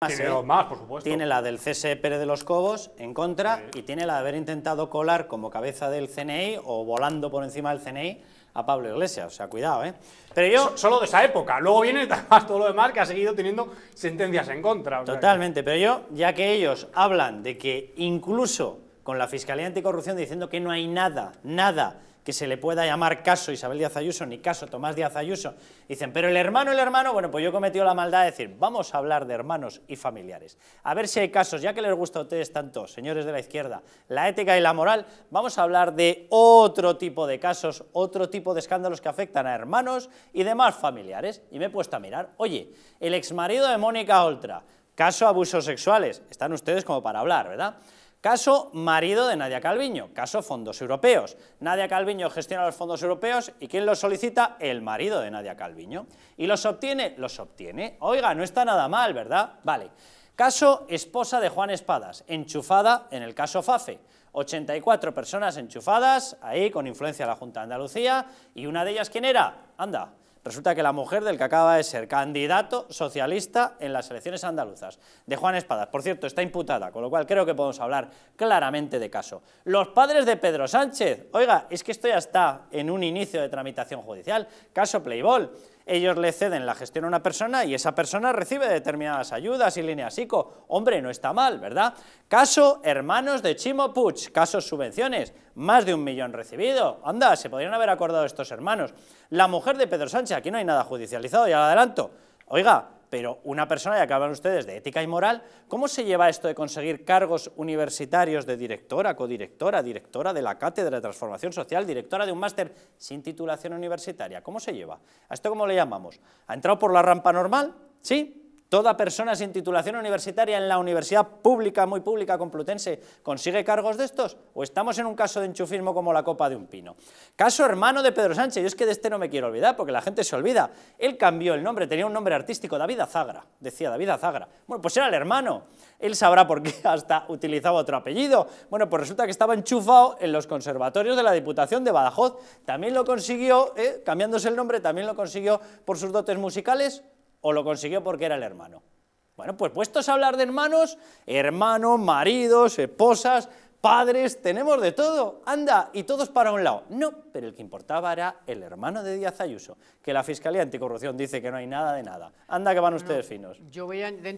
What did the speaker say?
Ah, tiene más, por supuesto. Tiene la del csp e de los Cobos en contra y tiene la de haber intentado colar como cabeza del CNI o volando por encima del CNI a Pablo Iglesias. O sea, cuidado, ¿eh? Pero yo... solo de esa época. Luego viene además todo lo demás que ha seguido teniendo sentencias en contra. Totalmente. Pero yo, ya que ellos hablan de que incluso con la Fiscalía Anticorrupción diciendo que no hay nada, nada que se le pueda llamar caso Isabel Díaz Ayuso ni caso Tomás Díaz Ayuso. Dicen, pero el hermano, el hermano, bueno, pues yo he cometido la maldad de decir, vamos a hablar de hermanos y familiares. A ver si hay casos, ya que les gusta a ustedes tanto, señores de la izquierda, la ética y la moral, vamos a hablar de otro tipo de casos, otro tipo de escándalos que afectan a hermanos y demás familiares. Y me he puesto a mirar, oye, el exmarido de Mónica Oltra, caso abusos sexuales, están ustedes como para hablar, ¿verdad?, Caso marido de Nadia Calviño, caso fondos europeos. Nadia Calviño gestiona los fondos europeos y ¿quién los solicita? El marido de Nadia Calviño. ¿Y los obtiene? Los obtiene. Oiga, no está nada mal, ¿verdad? Vale. Caso esposa de Juan Espadas, enchufada en el caso FAFE. 84 personas enchufadas, ahí con influencia de la Junta de Andalucía, y una de ellas, ¿quién era? Anda, Resulta que la mujer del que acaba de ser candidato socialista en las elecciones andaluzas, de Juan Espadas, por cierto, está imputada, con lo cual creo que podemos hablar claramente de caso. Los padres de Pedro Sánchez, oiga, es que esto ya está en un inicio de tramitación judicial, caso Playball ellos le ceden la gestión a una persona y esa persona recibe determinadas ayudas y líneas ICO. Hombre, no está mal, ¿verdad? Caso hermanos de Chimo Puig, casos subvenciones, más de un millón recibido. Anda, se podrían haber acordado estos hermanos. La mujer de Pedro Sánchez, aquí no hay nada judicializado, ya lo adelanto. Oiga, pero una persona, ya que hablan ustedes de ética y moral, ¿cómo se lleva esto de conseguir cargos universitarios de directora, codirectora, directora de la Cátedra de Transformación Social, directora de un máster sin titulación universitaria? ¿Cómo se lleva? ¿A esto cómo le llamamos? ¿Ha entrado por la rampa normal? ¿Sí? Toda persona sin titulación universitaria en la universidad pública, muy pública complutense, consigue cargos de estos? ¿O estamos en un caso de enchufismo como la copa de un pino? Caso hermano de Pedro Sánchez, yo es que de este no me quiero olvidar porque la gente se olvida. Él cambió el nombre, tenía un nombre artístico, David Azagra, decía David Azagra. Bueno, pues era el hermano. Él sabrá por qué hasta utilizaba otro apellido. Bueno, pues resulta que estaba enchufado en los conservatorios de la Diputación de Badajoz. También lo consiguió, ¿eh? cambiándose el nombre, también lo consiguió por sus dotes musicales o lo consiguió porque era el hermano. Bueno, pues puestos a hablar de hermanos, hermanos, maridos, esposas, padres, tenemos de todo, anda, y todos para un lado. No, pero el que importaba era el hermano de Díaz Ayuso, que la Fiscalía Anticorrupción dice que no hay nada de nada. Anda que van ustedes finos. Yo voy dentro